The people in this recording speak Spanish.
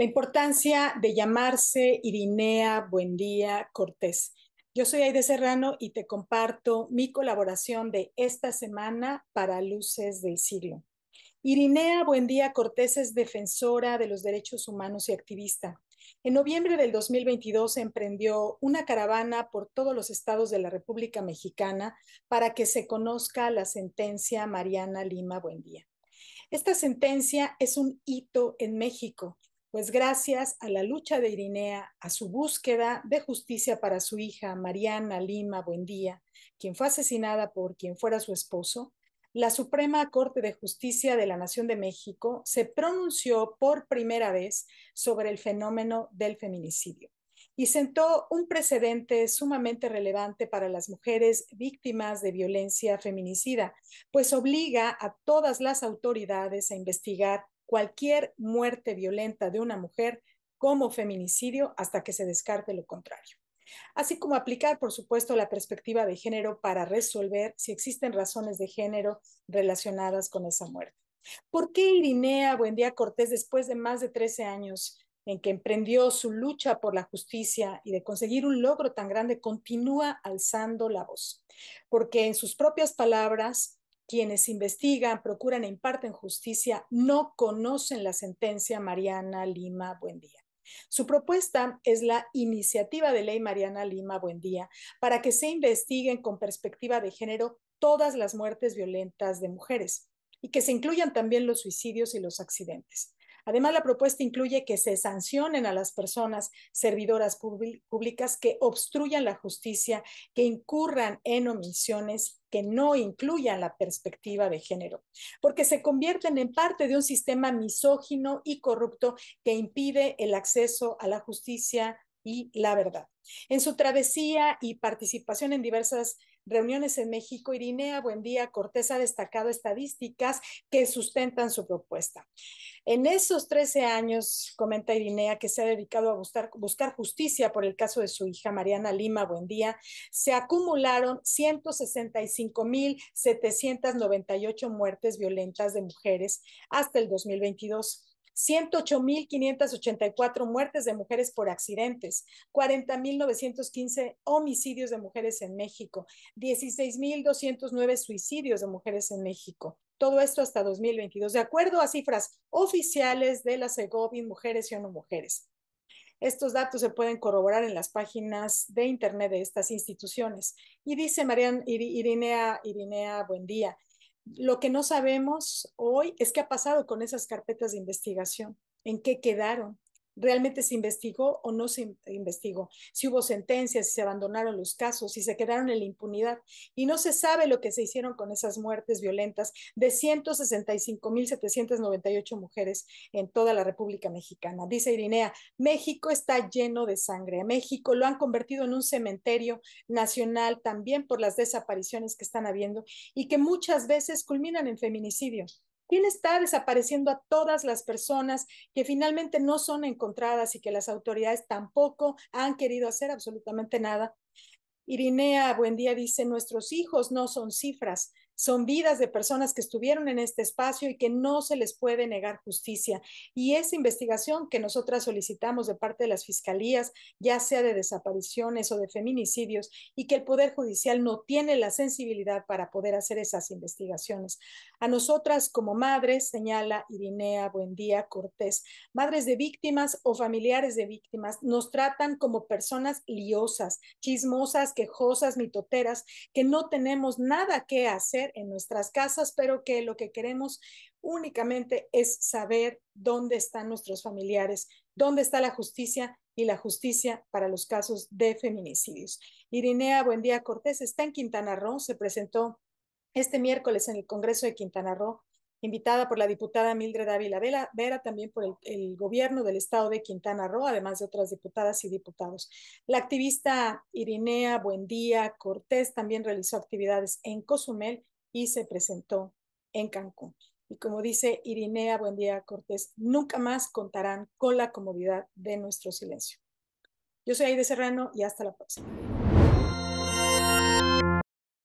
La importancia de llamarse Irinea Buendía Cortés. Yo soy Aide Serrano y te comparto mi colaboración de esta semana para Luces del Siglo. Irinea Buendía Cortés es defensora de los derechos humanos y activista. En noviembre del 2022 emprendió una caravana por todos los estados de la República Mexicana para que se conozca la sentencia Mariana Lima Buendía. Esta sentencia es un hito en México pues gracias a la lucha de Irinea, a su búsqueda de justicia para su hija Mariana Lima Buendía, quien fue asesinada por quien fuera su esposo, la Suprema Corte de Justicia de la Nación de México se pronunció por primera vez sobre el fenómeno del feminicidio y sentó un precedente sumamente relevante para las mujeres víctimas de violencia feminicida, pues obliga a todas las autoridades a investigar cualquier muerte violenta de una mujer como feminicidio hasta que se descarte lo contrario. Así como aplicar, por supuesto, la perspectiva de género para resolver si existen razones de género relacionadas con esa muerte. ¿Por qué Irinea Buendía Cortés, después de más de 13 años en que emprendió su lucha por la justicia y de conseguir un logro tan grande, continúa alzando la voz? Porque en sus propias palabras, quienes investigan, procuran e imparten justicia no conocen la sentencia Mariana Lima Buendía. Su propuesta es la iniciativa de ley Mariana Lima Buendía para que se investiguen con perspectiva de género todas las muertes violentas de mujeres y que se incluyan también los suicidios y los accidentes. Además, la propuesta incluye que se sancionen a las personas servidoras públicas que obstruyan la justicia, que incurran en omisiones que no incluyan la perspectiva de género, porque se convierten en parte de un sistema misógino y corrupto que impide el acceso a la justicia y la verdad. En su travesía y participación en diversas Reuniones en México, Irinea, buen día, Cortés ha destacado estadísticas que sustentan su propuesta. En esos 13 años, comenta Irinea, que se ha dedicado a buscar, justicia por el caso de su hija Mariana Lima, buen día, se acumularon 165.798 muertes violentas de mujeres hasta el 2022 108.584 muertes de mujeres por accidentes, 40.915 homicidios de mujeres en México, 16.209 suicidios de mujeres en México. Todo esto hasta 2022, de acuerdo a cifras oficiales de la y Mujeres y ONU Mujeres. Estos datos se pueden corroborar en las páginas de internet de estas instituciones. Y dice Marian Irinea, Irinea, buen día. Lo que no sabemos hoy es qué ha pasado con esas carpetas de investigación, en qué quedaron, realmente se investigó o no se investigó, si hubo sentencias, si se abandonaron los casos, si se quedaron en la impunidad. Y no se sabe lo que se hicieron con esas muertes violentas de 165.798 mujeres en toda la República Mexicana. Dice Irinea, México está lleno de sangre. México lo han convertido en un cementerio nacional también por las desapariciones que están habiendo y que muchas veces culminan en feminicidio. ¿Quién está desapareciendo a todas las personas que finalmente no son encontradas y que las autoridades tampoco han querido hacer absolutamente nada? Irinea Buendía dice, nuestros hijos no son cifras, son vidas de personas que estuvieron en este espacio y que no se les puede negar justicia. Y esa investigación que nosotras solicitamos de parte de las fiscalías, ya sea de desapariciones o de feminicidios, y que el Poder Judicial no tiene la sensibilidad para poder hacer esas investigaciones. A nosotras como madres, señala Irinea Buendía Cortés, madres de víctimas o familiares de víctimas, nos tratan como personas liosas, chismosas, quejosas, mitoteras, que no tenemos nada que hacer en nuestras casas, pero que lo que queremos únicamente es saber dónde están nuestros familiares, dónde está la justicia y la justicia para los casos de feminicidios. Irinea Buendía Cortés está en Quintana Roo, se presentó este miércoles en el Congreso de Quintana Roo, invitada por la diputada Mildred Ávila Vera, Vera también por el, el, gobierno del estado de Quintana Roo, además de otras diputadas y diputados. La activista Irinea Buendía Cortés también realizó actividades en Cozumel y se presentó en Cancún. Y como dice Irinea día Cortés, nunca más contarán con la comodidad de nuestro silencio. Yo soy Aide Serrano y hasta la próxima.